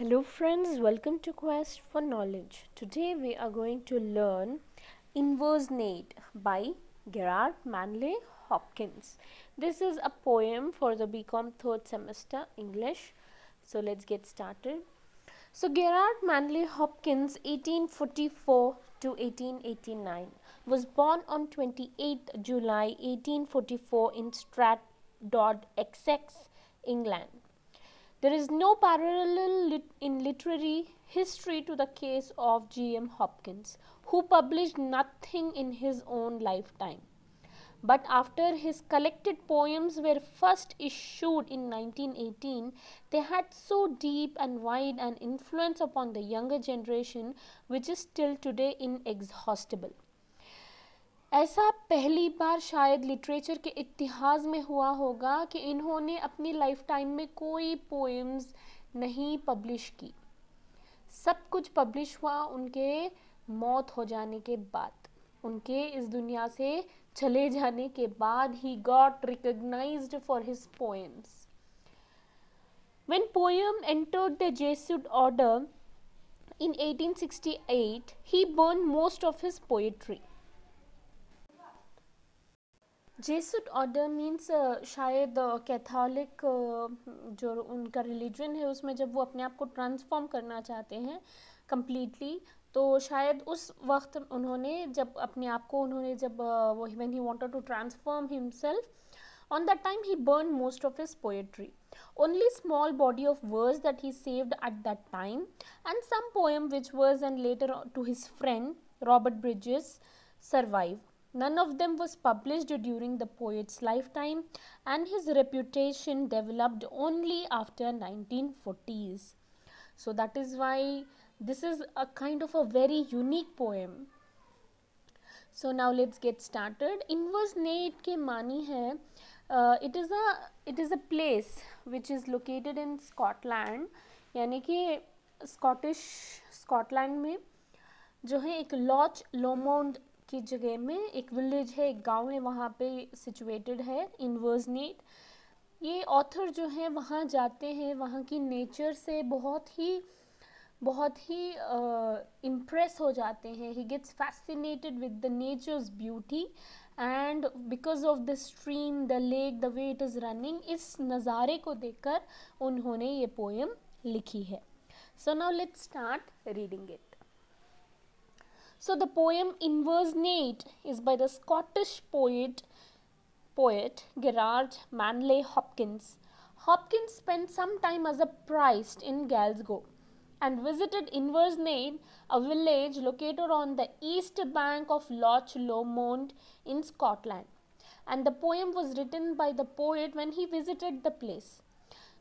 Hello friends, welcome to Quest for Knowledge. Today we are going to learn nate by Gerard Manley Hopkins. This is a poem for the BCom third semester English. So let's get started. So Gerard Manley Hopkins 1844 to 1889 was born on 28 July 1844 in Stratford, Essex, England. There is no parallel lit in literary history to the case of G.M. Hopkins, who published nothing in his own lifetime. But after his collected poems were first issued in 1918, they had so deep and wide an influence upon the younger generation, which is still today inexhaustible. ऐसा पहली बार शायद literature के इतिहास में हुआ होगा कि इन्होंने अपनी लाइफ टाइम में कोई पोएम्स नहीं पब्लिश की सब कुछ पब्लिश हुआ उनके मौत हो जाने के बाद उनके इस दुनिया से चले जाने के बाद ही got recognize for his poems enter the Jesuit order in eighteen sixty 1868, he burn most of his poetry Jesuit order means uh, शायद कैथोलिक uh, uh, जो उनका रिलीजन है उसमें जब वो अपने आप को ट्रांसफॉर्म करना चाहते हैं कम्प्लीटली तो शायद उस वक्त उन्होंने जब अपने आप को उन्होंने जब वो one he wanted to transform himself on that time he burn most of his poetry only small body of words that he saved at that time and some poem which was and letter to his friend Robert Bridges survive None of them was published during the poet's lifetime and his reputation developed only after 1940s. So that is why this is a kind of a very unique poem. So now let's get started. Inverse ne ke mani hai. Uh, it is a it is a place which is located in Scotland. यानी कि Scottish Scotland में जो है एक launch लोमोंड की जगह में एक विलेज है एक गांव है वहाँ पे सिचुएटेड है इनवर्स वर्जनीट ये ऑथर जो है वहाँ जाते हैं वहाँ की नेचर से बहुत ही बहुत ही इम्प्रेस uh, हो जाते हैं he gets fascinated with the nature's beauty and because of the stream the lake the way it is running इस नज़ारे को देखकर उन्होंने ये पोएम लिखी है so now let's start reading it So the poem Inversnate is by the Scottish poet poet Gerard Manley Hopkins. Hopkins spent some time as a priest in Glasgow and visited Inversnade, a village located on the east bank of Loch Lomond in Scotland. And the poem was written by the poet when he visited the place.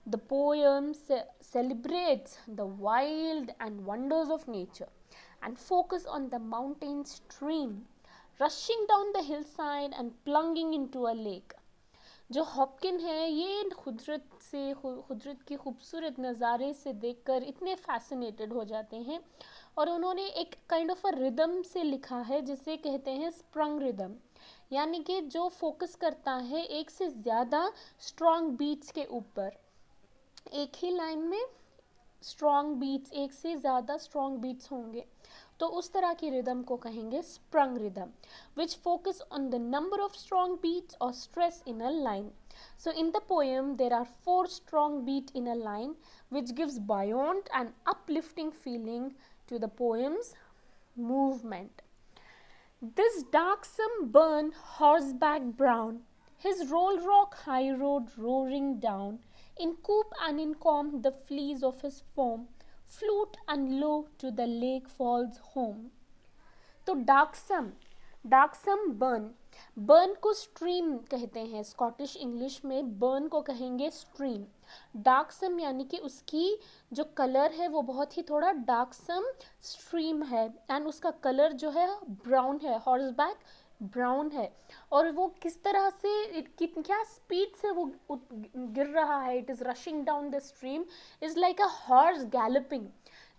The poem ce celebrates the wild and wonders of nature. and focus on the mountain stream rushing down the hillside and plunging into a lake जो Hopkin है ये खुदरत से खुदरत की खूबसूरत नज़ारे से देखकर इतने फैसिनेटेड हो जाते हैं और उन्होंने एक काइंड ऑफ अ रिदम से लिखा है जिसे कहते हैं स्प्रंग रिदम यानी कि जो फोकस करता है एक से ज़्यादा स्ट्रॉन्ग बीट्स के ऊपर एक ही लाइन में स्ट्रॉन्ग बीट्स एक से ज़्यादा स्ट्रॉन्ग बीट्स होंगे तो उस तरह की रिदम को कहेंगे sprung rhythm which focus on the number of strong beats और stress in a line so in the poem there are four strong beat in a line which gives buoyant and uplifting feeling to the poem's movement this darksome burn horse back brown his roll rock high road roaring down In coop unincombed the fleas of his foam, flute and low to the lake falls home. तो darksome darksome burn burn को stream कहते हैं Scottish English में burn को कहेंगे stream डार्कसम यानी कि उसकी जो कलर है वो बहुत ही थोड़ा डार्कसम स्ट्रीम है एंड उसका कलर जो है ब्राउन है हॉर्स बैक ब्राउन है और वो किस तरह से क्या स्पीड से वो गिर रहा है it is rushing down the stream is like a horse galloping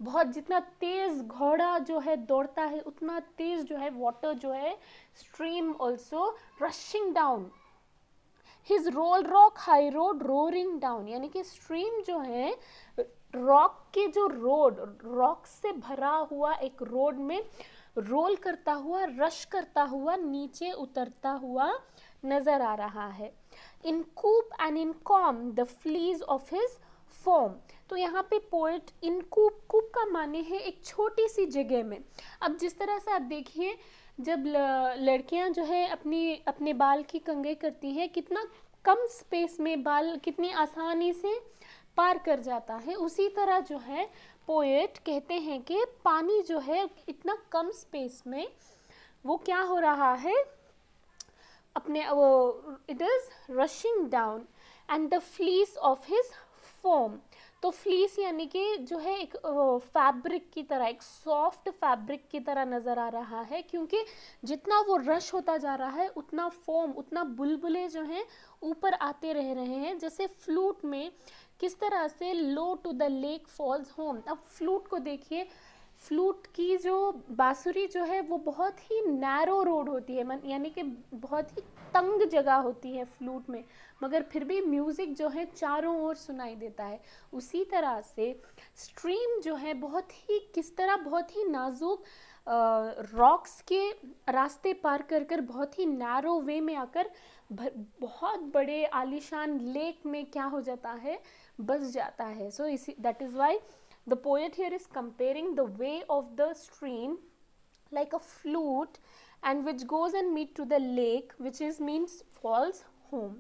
बहुत जितना तेज़ घोड़ा जो है दौड़ता है उतना तेज़ जो है वाटर जो है stream also rushing down his roll rock high road roaring down यानी कि स्ट्रीम जो है रॉक के जो रोड रॉक से भरा हुआ एक रोड में रोल करता हुआ रश करता हुआ नीचे उतरता हुआ नज़र आ रहा है in coop and in comb the fleece of his foam तो यहाँ पे पोइट इन कूप कूप का माने है एक छोटी सी जगह में अब जिस तरह से आप देखिए जब लड़कियाँ जो है अपनी अपने बाल की कंगे करती हैं कितना कम स्पेस में बाल कितनी आसानी से पार कर जाता है उसी तरह जो है पोएट कहते हैं कि पानी जो है इतना कम स्पेस में वो क्या हो रहा है अपने वो it is rushing down and the fleece of his foam तो फ्लीस यानी कि जो है एक फैब्रिक की तरह एक सॉफ्ट फैब्रिक की तरह नज़र आ रहा है क्योंकि जितना वो रश होता जा रहा है उतना फोम उतना बुलबुले जो हैं ऊपर आते रह रहे हैं जैसे फ्लूट में किस तरह से low to the lake falls home अब फ्लूट को देखिए फ्लूट की जो बाँसुरी जो है वो बहुत ही नैरो रोड होती है मन यानी कि बहुत ही तंग जगह होती है फ्लूट में मगर फिर भी म्यूज़िक जो है चारों ओर सुनाई देता है उसी तरह से स्ट्रीम जो है बहुत ही किस तरह बहुत ही नाजुक रॉक्स के रास्ते पार कर कर बहुत ही नैरो वे में आकर बहुत बड़े आलीशान लेक में क्या हो जाता है बस जाता है सो इसी that is why the poet here is comparing the way of the stream like a flute and which goes and meet to the lake which is means falls home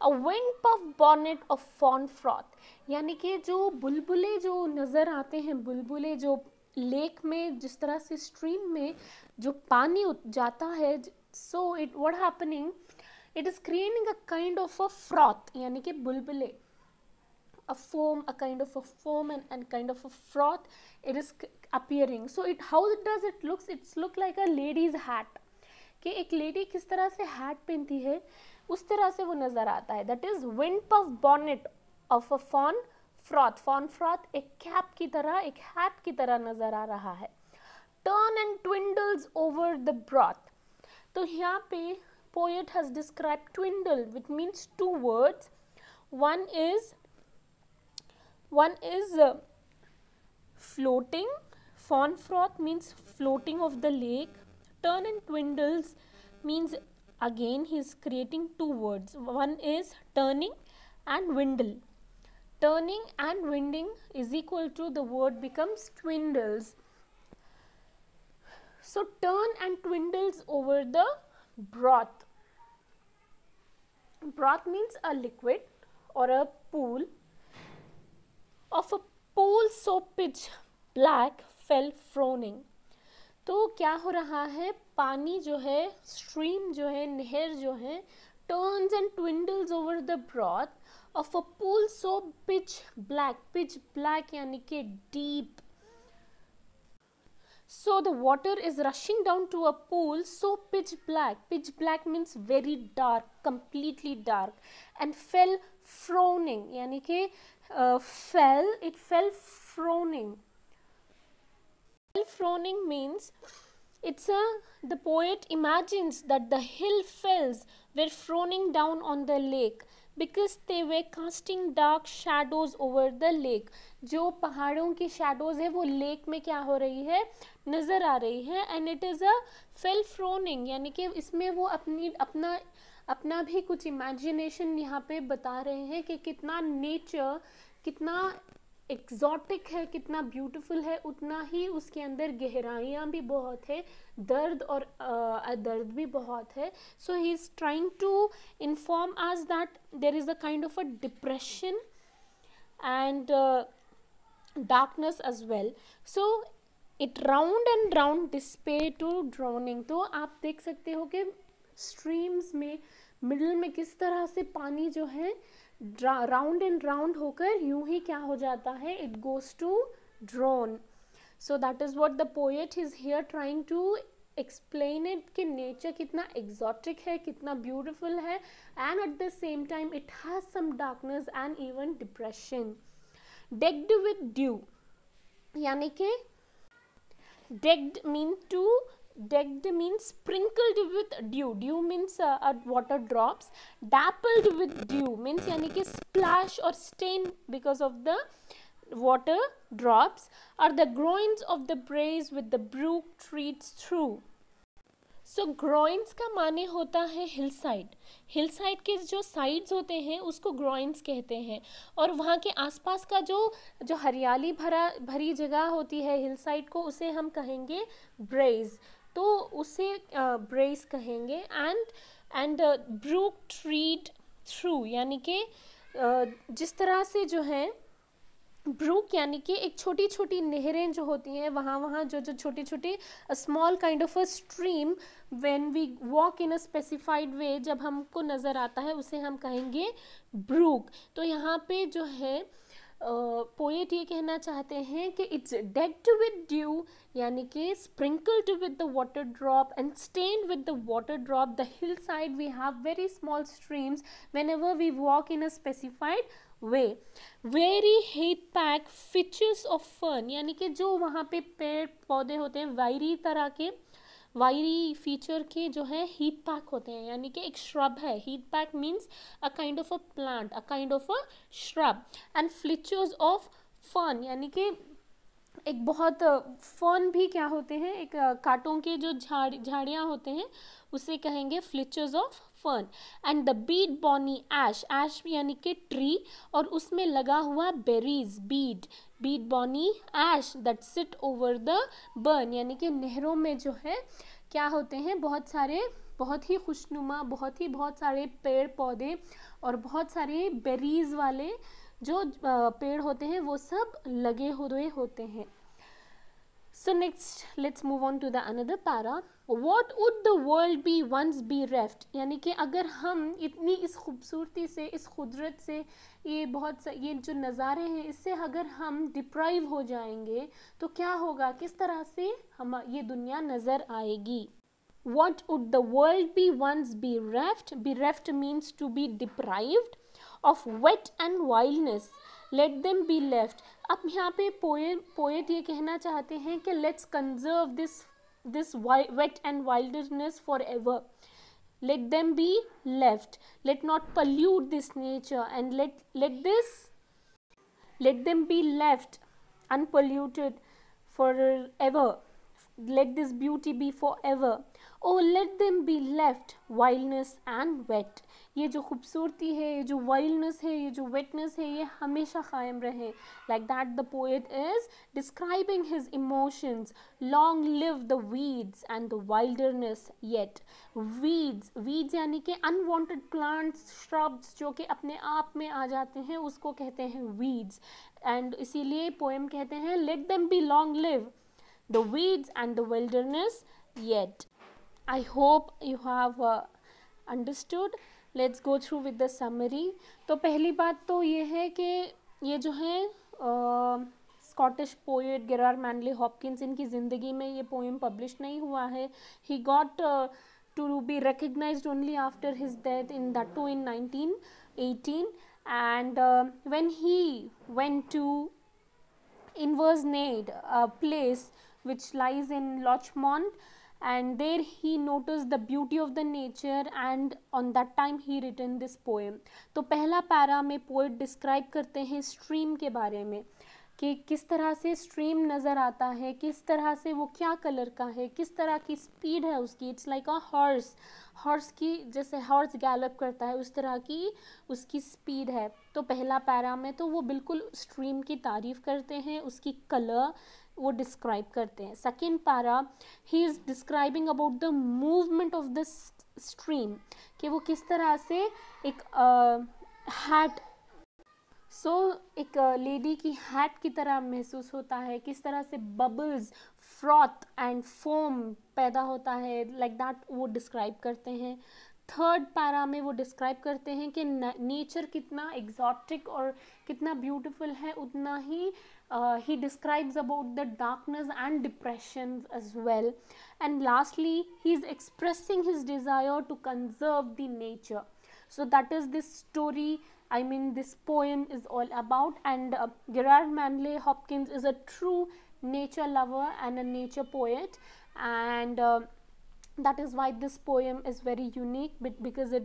a wind puff bonnet of fawn froth यानी कि जो बुलबुले जो नज़र आते हैं बुलबुले जो लेक में जिस तरह से स्ट्रीम में जो पानी जाता है so it what happening it is creating a kind of a froth यानी कि बुलबुले a foam a kind of a foam and, and kind of a froth it is appearing so it how does it looks it's look like a lady's hat कि एक lady किस तरह से hat पहनती है उस तरह से वो नज़र आता है that is wind puff bonnet of a fawn froth fawn froth एक कैप की तरह एक हैट की तरह नज़र आ रहा है turn and twindles over the broth तो यहाँ पे poet has describe twindle which means two words one is One is uh, floating, fawn froth means floating of the lake, turn and twindles means again he is creating two words. One is turning and windle. Turning and winding is equal to the word becomes twindles. So turn and twindles over the broth. Broth means a liquid or a pool of a pool so pitch black fell frowning. तो क्या हो रहा है पानी जो है stream जो है नहर जो है turns and twindles over the broth of a pool so pitch black pitch black यानी कि deep so the water is rushing down to a pool so pitch black pitch black means very dark completely dark and fell frowning यानी कि uh, fell, it fell frowning. fell Frowning means it's a the poet imagines that the hill fells were frowning down on the lake because they were casting dark shadows over the lake. jo pahadon ki shadows hai wo lake mein kya ho rahi hai nazar aa rahi hai and it is a fell frowning yani ki isme wo apni apna अपना भी कुछ imagination यहाँ पे बता रहे हैं कि कितना नेचर कितना एक्जॉटिक है कितना ब्यूटीफुल है उतना ही उसके अंदर गहराइयाँ भी बहुत है दर्द और आ, दर्द भी बहुत है so he is trying to inform us that there is a kind of a depression and darkness as well so it round and round despair to drowning तो आप देख सकते हो कि स्ट्रीम्स में मिडल में किस तरह से पानी जो है राउंड एंड राउंड होकर यूं ही क्या हो जाता है it goes to drown so that is what the poet is here trying to explain it कि नेचर कितना एग्जॉटिक है कितना ब्यूटिफुल है and at the same time it has some darkness and even depression decked with dew यानी कि decked mean to decked means sprinkled with dew dew means uh, uh, water drops dappled with dew means yani ki splash or stain because of the water drops are the groins of the braes with the brook treads through so so, groins का माने होता है hill side hill side के जो sides होते हैं उसको ग्रॉइंस कहते हैं और वहाँ के आसपास का जो जो हरियाली भरा भरी जगह होती है हिल साइड को उसे हम कहेंगे ब्रेज तो उसे ब्रेस कहेंगे and and brook treat through यानी कि जिस तरह से जो है ब्रूक यानी कि एक छोटी छोटी नहरें जो होती हैं वहाँ वहाँ जो जो छोटी छोटी small kind of a stream when we walk in a specified way जब हमको नज़र आता है उसे हम कहेंगे ब्रूक तो यहाँ पे जो है पोएट ये कहना चाहते हैं कि इट्स डेड विद ड्यू यानी कि sprinkled with the water drop and stain with the water drop the hill side we have very small streams whenever we walk in a specified way wiry heath pack flitches of fern यानी कि जो वहाँ पे पेड़ पौधे होते हैं वायरी तरह के वायरी फीचर के जो है हीट पैक होते हैं यानी कि एक श्रब है heath pack means a kind of a plant a kind of a shrub and flitches of fern यानी कि एक बहुत फन भी क्या होते हैं एक कांटों के जो झाड़ झाड़ियाँ होते हैं उसे कहेंगे flitches of fern and the bead bonny ash ash यानी कि ट्री और उसमें लगा हुआ berries bead bead bonny ash that sit over the burn यानी कि नहरों में जो है क्या होते हैं बहुत सारे बहुत ही खुशनुमा बहुत ही बहुत सारे पेड़ पौधे और बहुत सारे बेरीज वाले जो पेड़ होते हैं वो सब लगे हुए होते हैं so next let's move on to the another para what would the world be once bereft यानी कि अगर हम इतनी इस खूबसूरती से इस कुदरत से ये बहुत सा ये जो नज़ारे हैं इससे अगर हम डिप्राइव हो जाएंगे तो क्या होगा किस तरह से हम ये दुनिया नज़र आएगी what the world be once bereft bereft means to be deprived of wet and wildness let them be left अब यहाँ पे पोए पोएट ये कहना चाहते हैं कि let's conserve this this wet and wilderness forever. Let them be left. Let not pollute this nature and let, let this, let them be left unpolluted forever. Let this beauty be forever. Oh let them be left wildness and wet ये जो खूबसूरती है ये जो wildness है ये जो वेटनेस है ये हमेशा कायम रहे like that the poet is describing his emotions long live the weeds and the wilderness yet weeds weeds यानी कि अनवांटेड प्लांट्स श्रब्स जो कि अपने आप में आ जाते हैं उसको कहते हैं वीड्स एंड इसीलिए पोएम कहते हैं let them be long live the weeds and the wilderness yet i hope you have uh, understood let's go through with the summary to pehli baat to ye hai ki ये जो है Scottish poet गिरार Manley Hopkins इनकी ज़िंदगी में ये poem publish नहीं हुआ है he got to be recognise only after his death in two in nineteen eighteen and when he went to Inversnaid place which lies in Loch Lomond and there he noticed the beauty of the nature and on that time he written this poem तो पहला para में poet describe करते हैं stream के बारे में कि किस तरह से स्ट्रीम नज़र आता है किस तरह से वो क्या कलर का है किस तरह की स्पीड है उसकी it's like a horse horse की जैसे हॉर्स गैलप करता है उस तरह की उसकी स्पीड है तो पहला पैरा में तो वो बिल्कुल स्ट्रीम की तारीफ़ करते हैं उसकी कलर वो डिस्क्राइब करते हैं second para he is describing about the movement of the stream कि वो किस तरह से एक हैट uh, सो so, एक लेडी uh, की हैट की तरह महसूस होता है किस तरह से बबल्स फ्रॉथ एंड फोम पैदा होता है लाइक दैट वो डिस्क्राइब करते हैं थर्ड पैरा में वो डिस्क्राइब करते हैं कि नेचर कितना एग्जॉटिक और कितना ब्यूटीफुल है उतना ही ही describes about the darkness and depression as well and lastly he is expressing his desire to conserve the nature so that is this story I mean this poem is all about and uh, Gerard Manley Hopkins is a true nature lover and a nature poet and uh, that is why this poem is very unique because it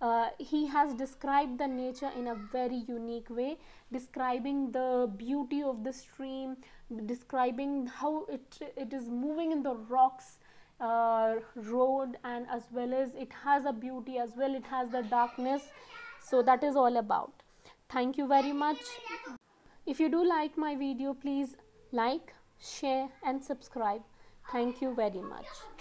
uh, he has described the nature in a very unique way describing the beauty of the stream describing how it it is moving in the rocks uh, road and as well as it has a beauty as well it has the darkness so that is all about thank you very much if you do like my video please like share and subscribe thank you very much